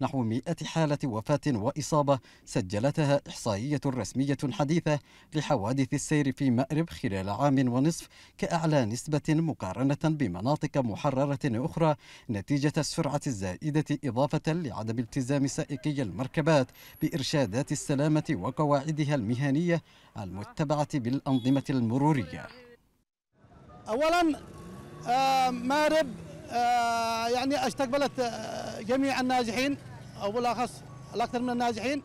نحو 100 حالة وفاة وإصابة سجلتها إحصائية رسمية حديثة لحوادث السير في مأرب خلال عام ونصف كأعلى نسبة مقارنة بمناطق محررة أخرى نتيجة السرعة الزائدة إضافة لعدم التزام سائقي المركبات بإرشادات السلامة وقواعدها المهنية المتبعة بالأنظمة المرورية أولا آه، مارب آه، يعني استقبلت آه، جميع الناجحين او بالاخص الاكثر من الناجحين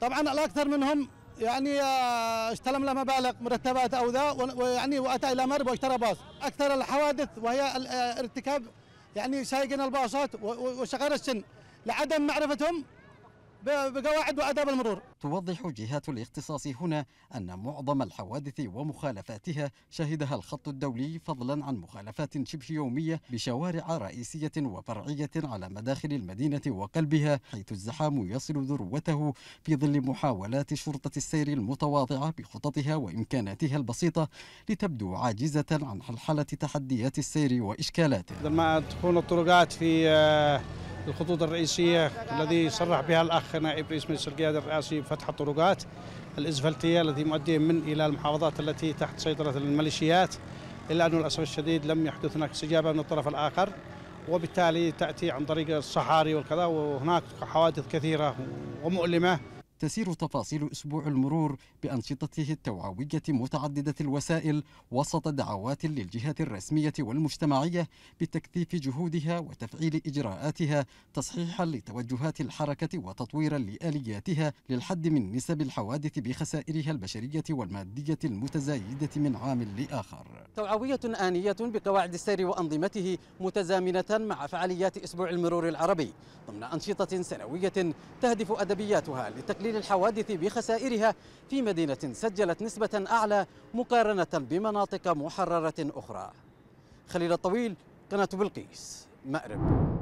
طبعا الاكثر منهم يعني استلم آه، له مبالغ مرتبات او ذا ويعني واتى الى مرب واشترى باص اكثر الحوادث وهي آه، ارتكاب يعني سائقين الباصات وصغار السن لعدم معرفتهم بقواعد وآداب المرور توضح جهات الاختصاص هنا أن معظم الحوادث ومخالفاتها شهدها الخط الدولي فضلا عن مخالفات شبه يومية بشوارع رئيسية وفرعية على مداخل المدينة وقلبها حيث الزحام يصل ذروته في ظل محاولات شرطة السير المتواضعة بخططها وإمكاناتها البسيطة لتبدو عاجزة عن حلحلة تحديات السير وإشكالاته لما تكون الطرقات في آه، الخطوط الرئيسية الذي صرح بها الأخ نائب رئيس مجلس القيادة الرئاسي فتح الطرقات الإزفلتية التي مؤدية من إلى المحافظات التي تحت سيطرة الميليشيات إلا أنه للأسف الشديد لم يحدث هناك استجابة من الطرف الآخر وبالتالي تأتي عن طريق الصحاري وكذا وهناك حوادث كثيرة ومؤلمة تسير تفاصيل أسبوع المرور بأنشطته التوعوية متعددة الوسائل وسط دعوات للجهات الرسمية والمجتمعية بتكثيف جهودها وتفعيل إجراءاتها تصحيحا لتوجهات الحركة وتطويرا لآلياتها للحد من نسب الحوادث بخسائرها البشرية والمادية المتزايدة من عام لآخر توعوية آنية بقواعد السير وأنظمته متزامنة مع فعاليات أسبوع المرور العربي ضمن أنشطة سنوية تهدف أدبياتها لتقليل تسجيل الحوادث بخسائرها في مدينة سجلت نسبة أعلى مقارنة بمناطق محررة أخرى خليل الطويل قناة بلقيس مأرب